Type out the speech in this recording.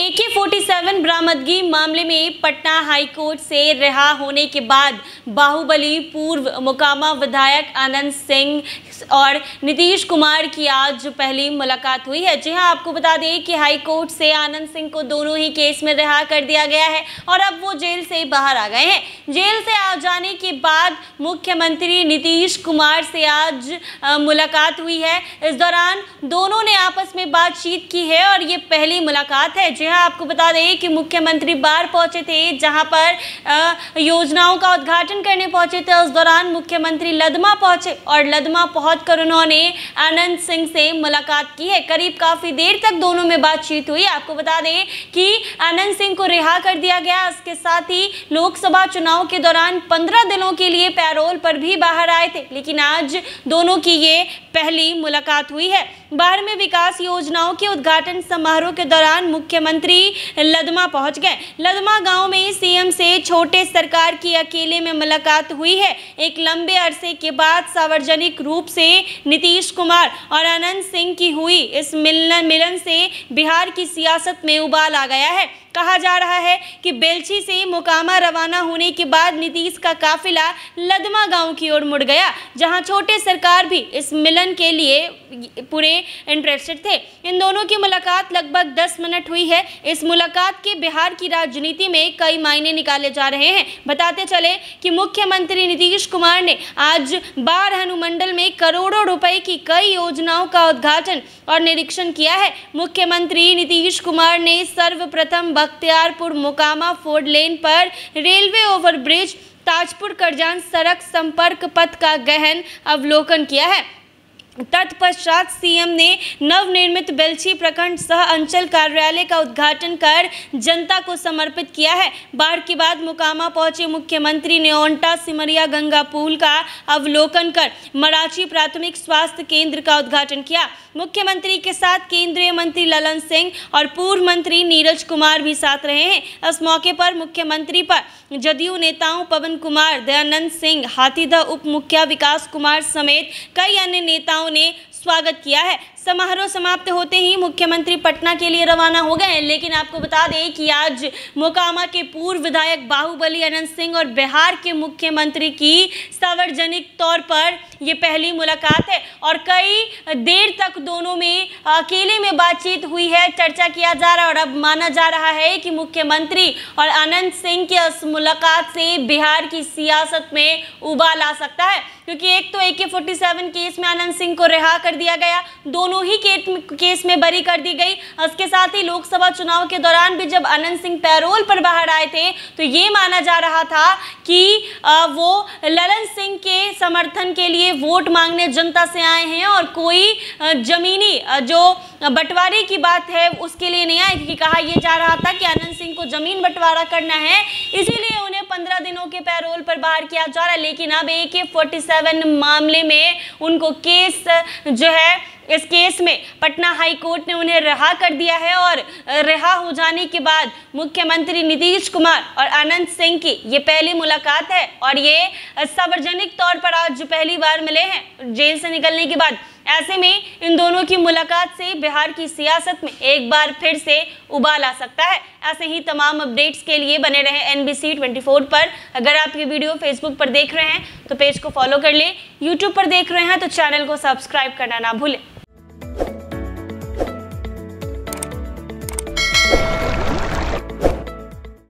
ए के forty seven बरामदगी मामले में पटना हाई कोर्ट से रिहा होने के बाद बाहुबली पूर्व मुकामा विधायक आनंद सिंह और नीतीश कुमार की आज पहली मुलाकात हुई है जी हाँ आपको बता दें कि हाई कोर्ट से आनंद सिंह को दोनों ही केस में रिहा कर दिया गया है और अब वो जेल से बाहर आ गए हैं जेल से आ जाने के बाद मुख्यमंत्री नीतीश कुमार से आज मुलाकात हुई है इस दौरान दोनों ने आपस में बातचीत की है और ये पहली मुलाकात है जी हैं आपको बता दें कि मुख्यमंत्री बार पहुंचे थे जहां पर योजनाओं का उद्घाटन करने पहुंचे थे उस दौरान मुख्यमंत्री लदमा पहुंचे और लदमा पहुंचकर उन्होंने आनंद सिंह से मुलाकात की है करीब काफ़ी देर तक दोनों में बातचीत हुई आपको बता दें कि आनंद सिंह को रिहा कर दिया गया इसके साथ ही लोकसभा चुनाव के दौरान पंद्रह दिनों के लिए पैरोल पर भी बाहर आए थे लेकिन आज दोनों की ये पहली मुलाकात हुई है में विकास योजनाओं के उद्घाटन समारोह के दौरान मुख्यमंत्री लदमा पहुंच गए लदमा गांव में सीएम से छोटे सरकार की अकेले में मुलाकात हुई है एक लंबे अरसे के बाद सार्वजनिक रूप से नीतीश कुमार और आनंद सिंह की हुई इस मिलन मिलन से बिहार की सियासत में उबाल आ गया है कहा जा रहा है कि बेलछी से मोकामा रवाना होने के बाद नीतीश का काफिला लदमा गांव की ओर मुड़ गया जहां छोटे सरकार भी इस मिलन के लिए पूरे में इंटरेस्टेड थे इन दोनों की मुलाकात लगभग दस मिनट हुई है इस मुलाकात के बिहार की राजनीति में कई मायने निकाले जा रहे हैं बताते चले कि मुख्यमंत्री नीतीश कुमार ने आज बार हनुमंडल में करोड़ों रुपए की कई योजनाओं का उद्घाटन और निरीक्षण किया है मुख्यमंत्री नीतीश कुमार ने सर्वप्रथम बख्तियारपुर मोकामा फोर्ड लेन पर रेलवे ओवरब्रिज ताजपुर करजान सड़क संपर्क पथ का गहन अवलोकन किया है तत्पश्चात सीएम ने नवनिर्मित बेलछी प्रखंड सह अंचल कार्यालय का उद्घाटन कर जनता को समर्पित किया है बाढ़ के बाद मुकामा पहुंचे मुख्यमंत्री ने ओंटा सिमरिया गंगा पुल का अवलोकन कर मराची प्राथमिक स्वास्थ्य केंद्र का उद्घाटन किया मुख्यमंत्री के साथ केंद्रीय मंत्री ललन सिंह और पूर्व मंत्री नीरज कुमार भी साथ रहे हैं इस मौके पर मुख्यमंत्री पर जदयू नेताओं पवन कुमार दयानंद सिंह हाथीदह उप मुखिया विकास कुमार समेत कई अन्य नेताओं वालों ने स्वागत किया है समारोह समाप्त होते ही मुख्यमंत्री पटना के लिए रवाना हो गए लेकिन आपको बता दें कि आज मोकामा के पूर्व विधायक बाहुबली अनंत सिंह और बिहार के मुख्यमंत्री की सार्वजनिक तौर पर यह पहली मुलाकात है और कई देर तक दोनों में अकेले में बातचीत हुई है चर्चा किया जा रहा है और अब माना जा रहा है कि मुख्यमंत्री और अनंत सिंह की इस मुलाकात से बिहार की सियासत में उबाल आ सकता है क्योंकि एक तो ए के फोर्टी सेवन केस में आनंद सिंह को रिहा कर दिया गया दोनों ही केस में बरी कर दी गई इसके साथ ही लोकसभा चुनाव के दौरान भी जब आनंद सिंह पैरोल पर बाहर आए थे तो ये माना जा रहा था कि वो ललन सिंह के समर्थन के लिए वोट मांगने जनता से आए हैं और कोई जमीनी जो बंटवारे की बात है उसके लिए नहीं आए क्योंकि कहा यह जा रहा था कि आनंद सिंह को जमीन बंटवारा करना है इसीलिए पंद्रह दिनों के पैरोल पर बाहर किया जा रहा है लेकिन अब ए के फोर्टी सेवन मामले में उनको केस जो है इस केस में पटना हाई कोर्ट ने उन्हें रिहा कर दिया है और रिहा हो जाने के बाद मुख्यमंत्री नीतीश कुमार और अनंत सिंह की ये पहली मुलाकात है और ये सार्वजनिक तौर पर आज पहली बार मिले हैं जेल से निकलने के बाद ऐसे में इन दोनों की मुलाकात से बिहार की सियासत में एक बार फिर से उबाल आ सकता है ऐसे ही तमाम अपडेट्स के लिए बने रहे N B C twenty four पर अगर आप ये वीडियो फेसबुक पर देख रहे हैं तो पेज को फॉलो कर लें यूट्यूब पर देख रहे हैं तो चैनल को सब्सक्राइब करना ना भूलें